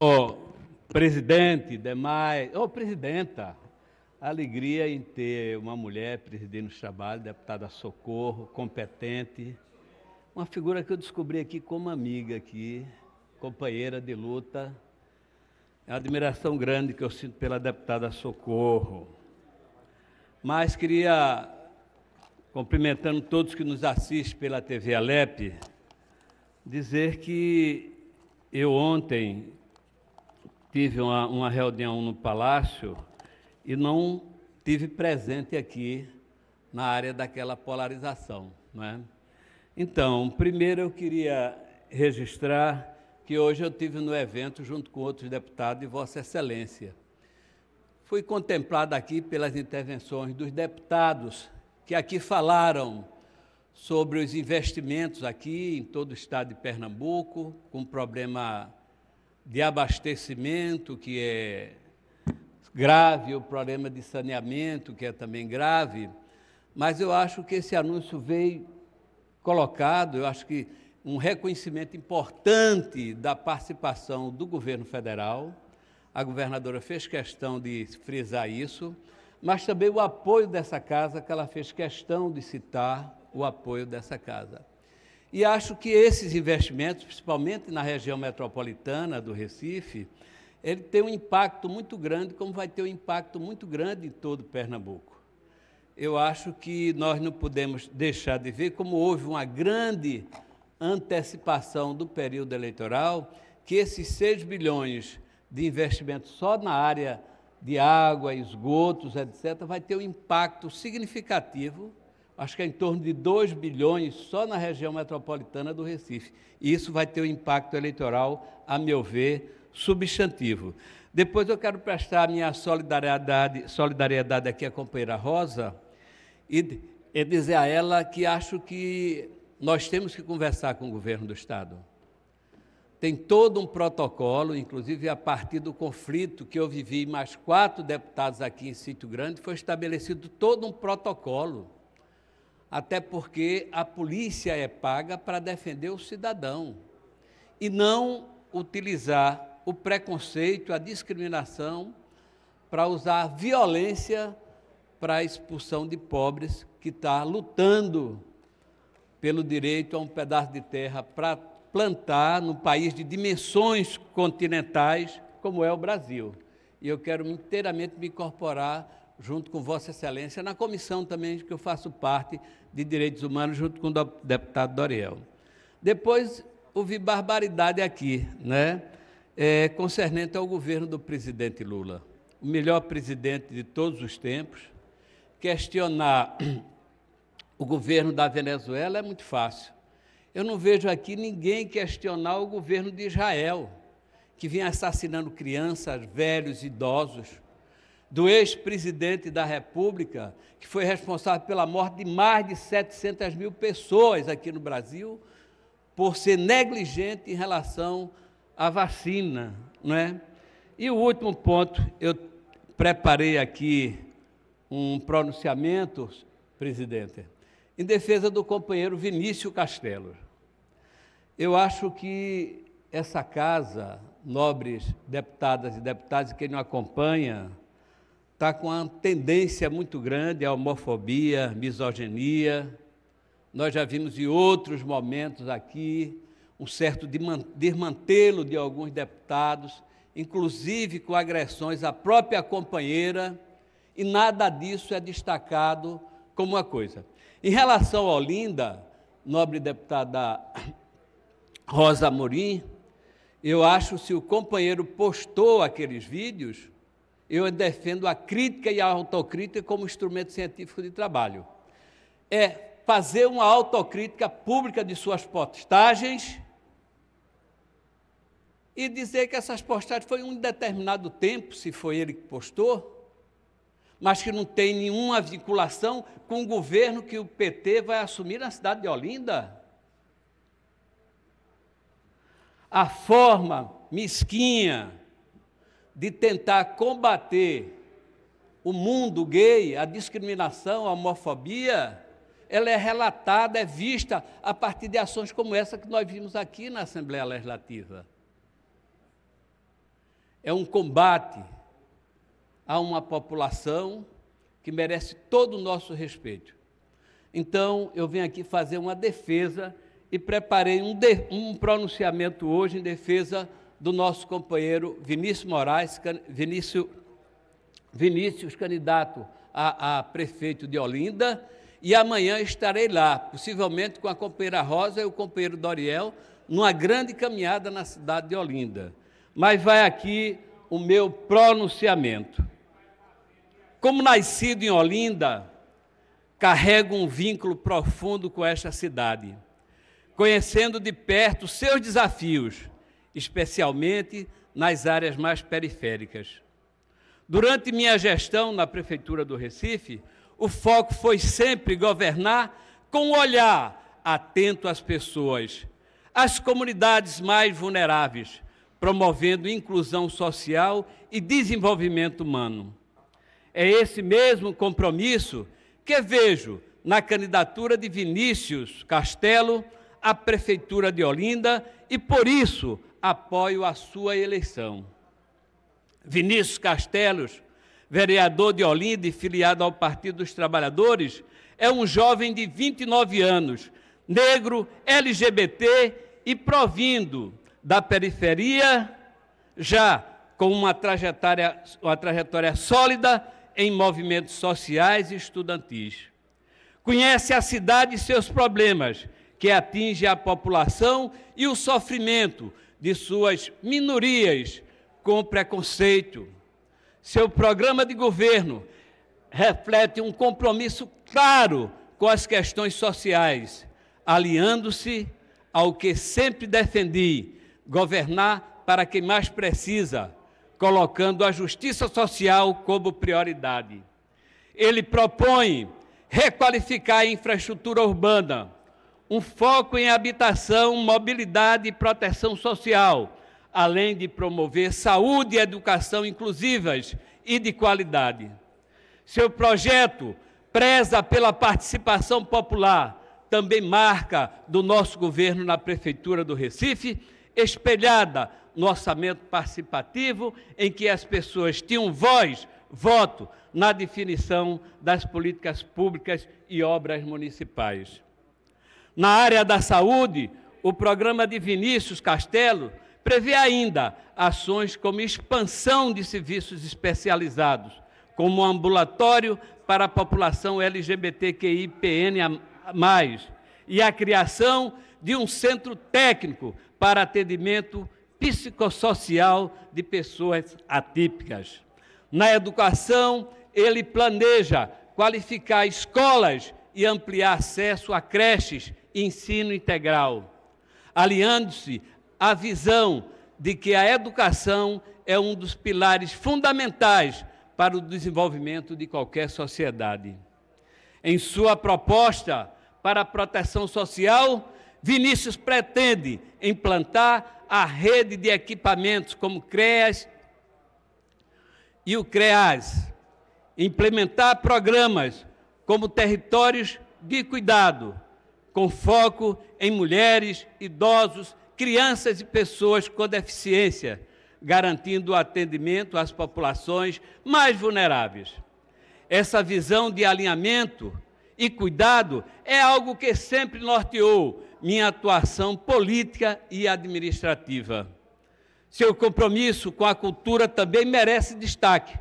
Oh, presidente, demais. Ô, oh, presidenta, alegria em ter uma mulher presidindo o trabalho, deputada Socorro, competente. Uma figura que eu descobri aqui como amiga aqui, companheira de luta. É uma admiração grande que eu sinto pela deputada Socorro. Mas queria, cumprimentando todos que nos assistem pela TV Alep, dizer que eu ontem tive uma, uma reunião no palácio e não tive presente aqui na área daquela polarização. Não é? Então, primeiro eu queria registrar que hoje eu tive no evento junto com outros deputados e Vossa Excelência. Fui contemplado aqui pelas intervenções dos deputados que aqui falaram sobre os investimentos aqui em todo o estado de Pernambuco, com problema de abastecimento, que é grave, o problema de saneamento, que é também grave, mas eu acho que esse anúncio veio colocado, eu acho que um reconhecimento importante da participação do governo federal. A governadora fez questão de frisar isso, mas também o apoio dessa casa, que ela fez questão de citar o apoio dessa casa. E acho que esses investimentos, principalmente na região metropolitana do Recife, ele tem um impacto muito grande, como vai ter um impacto muito grande em todo Pernambuco. Eu acho que nós não podemos deixar de ver como houve uma grande antecipação do período eleitoral, que esses 6 bilhões de investimentos só na área de água, esgotos, etc., vai ter um impacto significativo acho que é em torno de 2 bilhões só na região metropolitana do Recife. E isso vai ter um impacto eleitoral, a meu ver, substantivo. Depois eu quero prestar a minha solidariedade, solidariedade aqui à companheira Rosa e, e dizer a ela que acho que nós temos que conversar com o governo do Estado. Tem todo um protocolo, inclusive a partir do conflito que eu vivi, mais quatro deputados aqui em Sítio Grande, foi estabelecido todo um protocolo até porque a polícia é paga para defender o cidadão e não utilizar o preconceito, a discriminação, para usar a violência para a expulsão de pobres que está lutando pelo direito a um pedaço de terra para plantar no país de dimensões continentais como é o Brasil. E eu quero inteiramente me incorporar junto com Vossa Excelência, na comissão também que eu faço parte de Direitos Humanos, junto com o deputado Doriel. Depois ouvi barbaridade aqui, né? É, concernente ao governo do presidente Lula, o melhor presidente de todos os tempos. Questionar o governo da Venezuela é muito fácil. Eu não vejo aqui ninguém questionar o governo de Israel, que vem assassinando crianças, velhos, idosos do ex-presidente da República, que foi responsável pela morte de mais de 700 mil pessoas aqui no Brasil, por ser negligente em relação à vacina. Não é? E o último ponto, eu preparei aqui um pronunciamento, presidente, em defesa do companheiro Vinícius Castelo. Eu acho que essa casa, nobres deputadas e deputados, quem não acompanha, está com uma tendência muito grande à homofobia, misoginia. Nós já vimos em outros momentos aqui um certo desmantelo de alguns deputados, inclusive com agressões à própria companheira, e nada disso é destacado como uma coisa. Em relação ao linda nobre deputada Rosa Morim, eu acho se o companheiro postou aqueles vídeos, eu defendo a crítica e a autocrítica como instrumento científico de trabalho. É fazer uma autocrítica pública de suas postagens e dizer que essas postagens foi um determinado tempo, se foi ele que postou, mas que não tem nenhuma vinculação com o governo que o PT vai assumir na cidade de Olinda. A forma mesquinha de tentar combater o mundo gay, a discriminação, a homofobia, ela é relatada, é vista a partir de ações como essa que nós vimos aqui na Assembleia Legislativa. É um combate a uma população que merece todo o nosso respeito. Então, eu venho aqui fazer uma defesa e preparei um, de, um pronunciamento hoje em defesa do nosso companheiro Vinícius Moraes, Vinícius, Vinícius candidato a, a prefeito de Olinda, e amanhã estarei lá, possivelmente com a companheira Rosa e o companheiro Doriel, numa grande caminhada na cidade de Olinda. Mas vai aqui o meu pronunciamento. Como nascido em Olinda, carrego um vínculo profundo com esta cidade, conhecendo de perto seus desafios especialmente nas áreas mais periféricas. Durante minha gestão na Prefeitura do Recife, o foco foi sempre governar com um olhar atento às pessoas, às comunidades mais vulneráveis, promovendo inclusão social e desenvolvimento humano. É esse mesmo compromisso que vejo na candidatura de Vinícius Castelo à Prefeitura de Olinda e, por isso, apoio à sua eleição. Vinícius Castelos, vereador de Olinda e filiado ao Partido dos Trabalhadores, é um jovem de 29 anos, negro, LGBT e provindo da periferia, já com uma trajetória, uma trajetória sólida em movimentos sociais e estudantis. Conhece a cidade e seus problemas, que atinge a população e o sofrimento de suas minorias com preconceito. Seu programa de governo reflete um compromisso claro com as questões sociais, aliando-se ao que sempre defendi: governar para quem mais precisa, colocando a justiça social como prioridade. Ele propõe requalificar a infraestrutura urbana, um foco em habitação, mobilidade e proteção social, além de promover saúde e educação inclusivas e de qualidade. Seu projeto preza pela participação popular, também marca do nosso governo na Prefeitura do Recife, espelhada no orçamento participativo, em que as pessoas tinham voz, voto na definição das políticas públicas e obras municipais. Na área da saúde, o programa de Vinícius Castelo prevê ainda ações como expansão de serviços especializados, como ambulatório para a população LGBTQIPN, e a criação de um centro técnico para atendimento psicossocial de pessoas atípicas. Na educação, ele planeja qualificar escolas e ampliar acesso a creches ensino integral, aliando-se à visão de que a educação é um dos pilares fundamentais para o desenvolvimento de qualquer sociedade. Em sua proposta para a proteção social, Vinícius pretende implantar a rede de equipamentos como CREAS e o CREAS, implementar programas como territórios de cuidado, com foco em mulheres, idosos, crianças e pessoas com deficiência, garantindo o atendimento às populações mais vulneráveis. Essa visão de alinhamento e cuidado é algo que sempre norteou minha atuação política e administrativa. Seu compromisso com a cultura também merece destaque,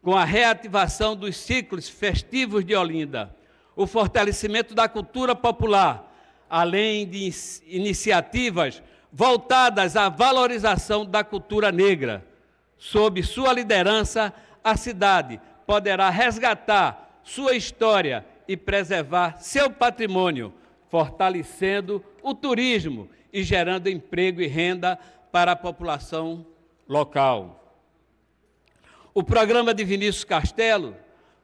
com a reativação dos ciclos festivos de Olinda o fortalecimento da cultura popular, além de iniciativas voltadas à valorização da cultura negra. Sob sua liderança, a cidade poderá resgatar sua história e preservar seu patrimônio, fortalecendo o turismo e gerando emprego e renda para a população local. O programa de Vinícius Castelo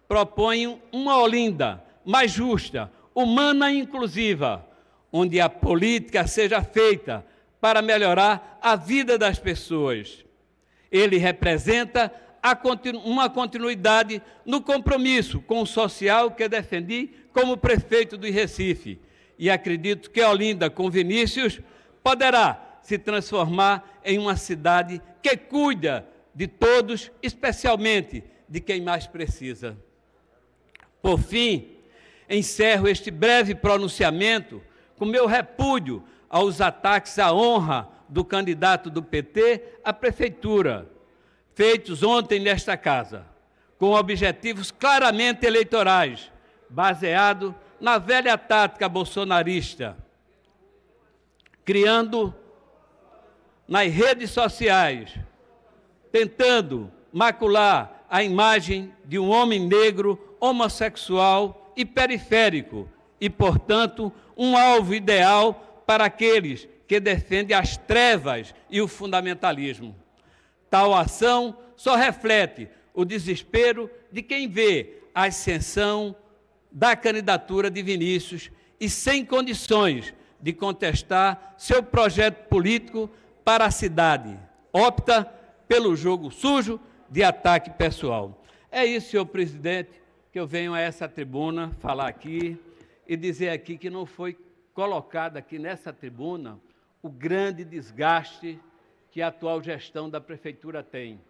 propõe uma Olinda mais justa, humana e inclusiva, onde a política seja feita para melhorar a vida das pessoas. Ele representa continu uma continuidade no compromisso com o social que defendi como prefeito do Recife. E acredito que Olinda, com Vinícius, poderá se transformar em uma cidade que cuida de todos, especialmente de quem mais precisa. Por fim, encerro este breve pronunciamento com meu repúdio aos ataques à honra do candidato do PT à prefeitura, feitos ontem nesta casa, com objetivos claramente eleitorais, baseado na velha tática bolsonarista, criando nas redes sociais, tentando macular a imagem de um homem negro homossexual e periférico e, portanto, um alvo ideal para aqueles que defendem as trevas e o fundamentalismo. Tal ação só reflete o desespero de quem vê a ascensão da candidatura de Vinícius e sem condições de contestar seu projeto político para a cidade. Opta pelo jogo sujo de ataque pessoal. É isso, senhor presidente que eu venho a essa tribuna falar aqui e dizer aqui que não foi colocado aqui nessa tribuna o grande desgaste que a atual gestão da prefeitura tem.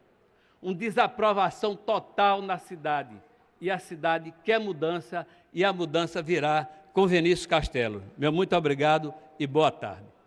Um desaprovação total na cidade. E a cidade quer mudança e a mudança virá com Vinícius Castelo. Meu muito obrigado e boa tarde.